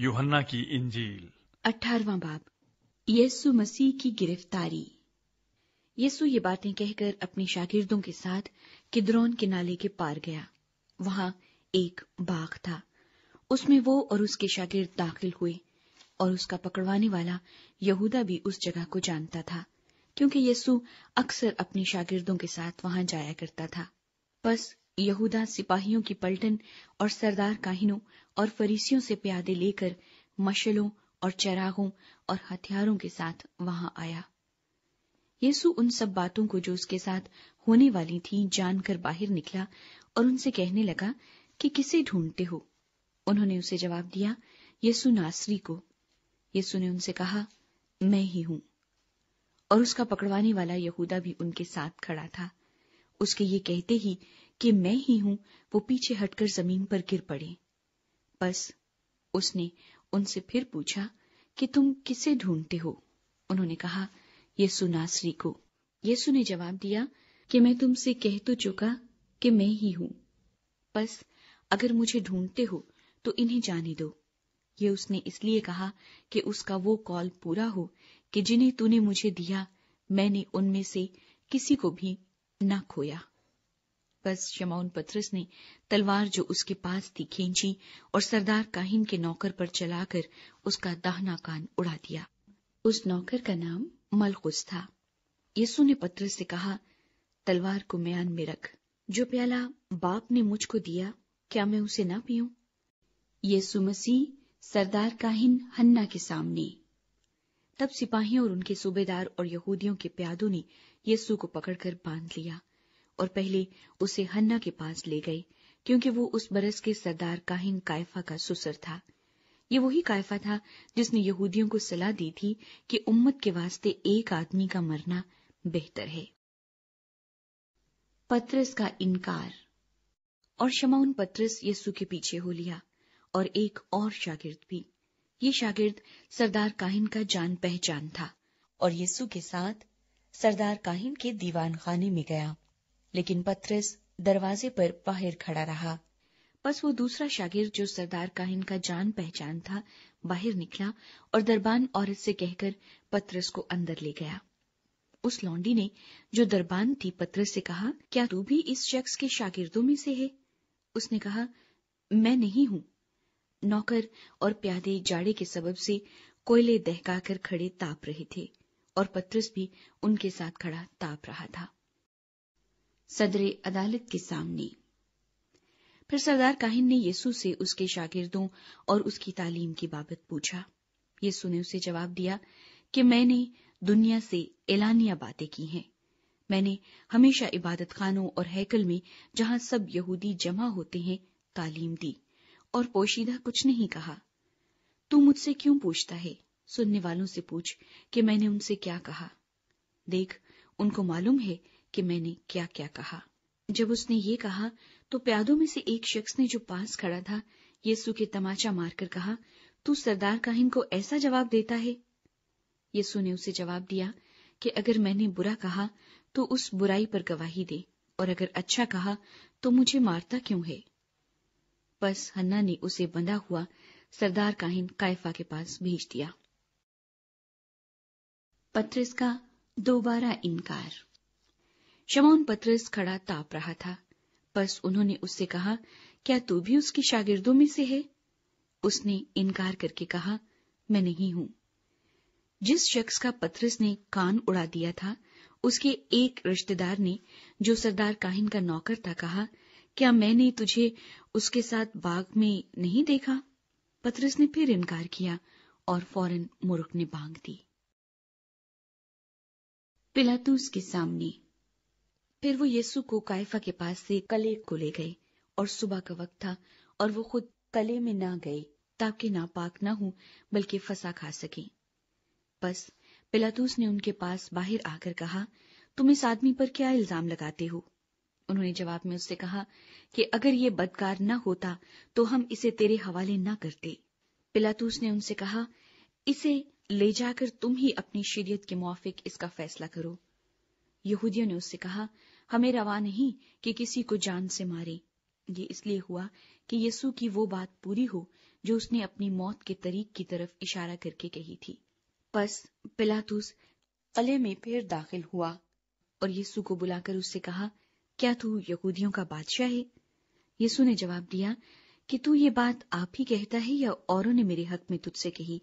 योहन्ना की इंजील अठारवा बाब यीशु मसीह की गिरफ्तारी यीशु ये बातें कहकर अपने शागिर्दों के साथ किद्रोन के नाले के पार गया वहां एक बाग था उसमें वो और उसके शागिर्द दाखिल हुए और उसका पकड़वाने वाला यहूदा भी उस जगह को जानता था क्योंकि यीशु अक्सर अपने शागिर्दों के साथ वहां जाया करता था बस यहूदा सिपाहियों की पलटन और सरदार काहिनों और फरीसियों से प्यादे लेकर मशलों और चरागों और हथियारों के साथ वहां आया यीशु उन सब बातों को जो उसके साथ होने वाली थी जानकर बाहर निकला और उनसे कहने लगा कि किसे ढूंढते हो उन्होंने उसे जवाब दिया यीशु नासरी को यीशु ने उनसे कहा मैं ही हूं और उसका पकड़वाने वाला यहूदा भी उनके साथ खड़ा था उसके ये कहते ही कि मैं ही हूं वो पीछे हटकर जमीन पर गिर पड़े बस उसने उनसे फिर पूछा कि तुम किसे ढूंढते हो उन्होंने कहा यीसु नासरी को यीसु ने जवाब दिया कि मैं तुमसे कह तो चुका कि मैं ही हूं बस अगर मुझे ढूंढते हो तो इन्हें जाने दो ये उसने इसलिए कहा कि उसका वो कॉल पूरा हो कि जिन्हें तूने मुझे दिया मैंने उनमें से किसी को भी ना खोया बस शमौन पत्रस ने तलवार जो उसके पास थी खींची और सरदार काहिन के नौकर पर चलाकर उसका दाहना कान उड़ा दिया उस नौकर का नाम मलकुस था यीसु ने पत्रस से कहा तलवार को म्यान में रख जो प्याला बाप ने मुझको दिया क्या मैं उसे ना पीऊं यीशु मसीह सरदार काहिन हन्ना के सामने तब सिपाहियों और उनके सूबेदार और यहूदियों के प्यादों ने यीशु को पकड़कर बांध लिया और पहले उसे हन्ना के पास ले गई क्योंकि वो उस बरस के सरदार काहिन कायफा का सुसर था ये वही कायफा था जिसने यहूदियों को सलाह दी थी कि उम्मत के वास्ते एक आदमी का मरना बेहतर है पत्रस का इनकार और शमाउन पत्रस यस्सु के पीछे हो लिया और एक और शागिर्द भी ये शागिर्द सरदार काहिन का जान पहचान था और यस्सु के साथ सरदार काहिन के दीवान खाने में गया लेकिन पत्रस दरवाजे पर बाहर खड़ा रहा बस वो दूसरा शागिर जो सरदार काहिन का जान पहचान था बाहर निकला और दरबान औरत से कहकर पत्रस को अंदर ले गया उस लौंडी ने जो दरबान थी पत्रस से कहा क्या तू भी इस शख्स के शागिर्दों में से है उसने कहा मैं नहीं हूं नौकर और प्यादे जाड़े के सबब से कोयले दहकाकर खड़े ताप रहे थे और पत्रस भी उनके साथ खड़ा ताप रहा था सदर अदालत के सामने फिर सरदार काहिन ने यीसु से उसके शागिर्दों और उसकी तालीम की बाबत पूछा यीसु ने उसे जवाब दिया कि मैंने दुनिया से ऐलानिया बातें की हैं मैंने हमेशा इबादत खानों और हैकल में जहां सब यहूदी जमा होते हैं तालीम दी और पोशीदा कुछ नहीं कहा तू मुझसे क्यों पूछता है सुनने वालों से पूछ कि मैंने उनसे क्या कहा देख उनको मालूम है कि मैंने क्या क्या कहा जब उसने ये कहा तो प्यादों में से एक शख्स ने जो पास खड़ा था यीसु के तमाचा मारकर कहा तू सरदार काहिन को ऐसा जवाब देता है यीसु ने उसे जवाब दिया कि अगर मैंने बुरा कहा तो उस बुराई पर गवाही दे और अगर अच्छा कहा तो मुझे मारता क्यों है बस हन्ना ने उसे बंधा हुआ सरदार काहिन कायफा के पास भेज दिया पत्र का दोबारा इनकार शमौन पत्रस खड़ा ताप रहा था बस उन्होंने उससे कहा क्या तू भी उसकी शागिर्दों में से है उसने इनकार करके कहा मैं नहीं हूं जिस शख्स का पत्रस ने कान उड़ा दिया था उसके एक रिश्तेदार ने जो सरदार काहिन का नौकर था कहा क्या मैंने तुझे उसके साथ बाग में नहीं देखा पत्रस ने फिर इनकार किया और फौरन मुरुख ने बांग दी पिलातूस के सामने फिर वो यीशु को कायफा के पास से कले को ले गई और सुबह का वक्त था और वो खुद कले में ना गई ताकि नापाक ना हो बल्कि फंसा खा सके बस पिलातूस ने उनके पास बाहर आकर कहा तुम इस आदमी पर क्या इल्जाम लगाते हो उन्होंने जवाब में उससे कहा कि अगर ये बदकार न होता तो हम इसे तेरे हवाले न करते पिलातूस ने उनसे कहा इसे ले जाकर तुम ही अपनी शरीयत के मुआफिक इसका फैसला करो यहूदियों ने उससे कहा हमें रवा नहीं कि किसी को जान से मारे ये इसलिए हुआ कि यीशु की वो बात पूरी हो जो उसने अपनी मौत के तरीक की तरफ इशारा करके कही थी बस पिलातूस कले में फिर दाखिल हुआ और यीशु को बुलाकर उससे कहा क्या तू यहूदियों का बादशाह है यीशु ने जवाब दिया कि तू ये बात आप ही कहता है या औरों ने मेरे हक में तुझसे कही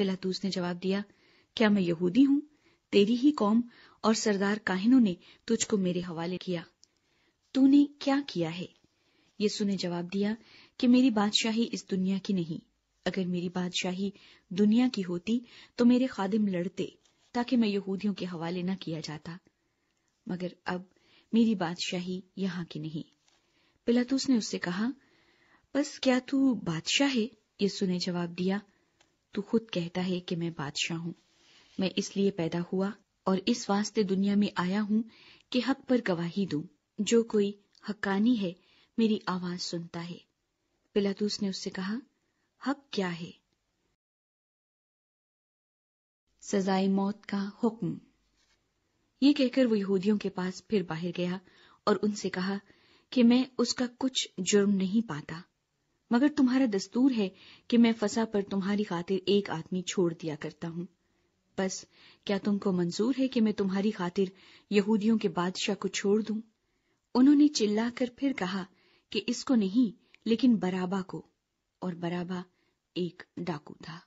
पिलातूस ने जवाब दिया क्या मैं यहूदी हूं तेरी ही कौम और सरदार काहिनों ने तुझको मेरे हवाले किया तूने क्या किया है ये ने जवाब दिया कि मेरी बादशाही इस दुनिया की नहीं अगर मेरी बादशाही दुनिया की होती तो मेरे खादिम लड़ते ताकि मैं यहूदियों के हवाले न किया जाता मगर अब मेरी बादशाही यहाँ की नहीं पिलातूस ने उससे कहा बस क्या तू बादशाह है यीशु ने जवाब दिया तू खुद कहता है कि मैं बादशाह हूं मैं इसलिए पैदा हुआ और इस वास्ते दुनिया में आया हूँ कि हक पर गवाही दू जो कोई हकानी है मेरी आवाज सुनता है पिलातूस ने उससे कहा हक क्या है सजाए मौत का हुक्म ये कहकर वो यहूदियों के पास फिर बाहर गया और उनसे कहा कि मैं उसका कुछ जुर्म नहीं पाता मगर तुम्हारा दस्तूर है कि मैं फसा पर तुम्हारी खातिर एक आदमी छोड़ दिया करता हूं बस क्या तुमको मंजूर है कि मैं तुम्हारी खातिर यहूदियों के बादशाह को छोड़ दूं उन्होंने चिल्लाकर फिर कहा कि इसको नहीं लेकिन बराबा को और बराबा एक डाकू था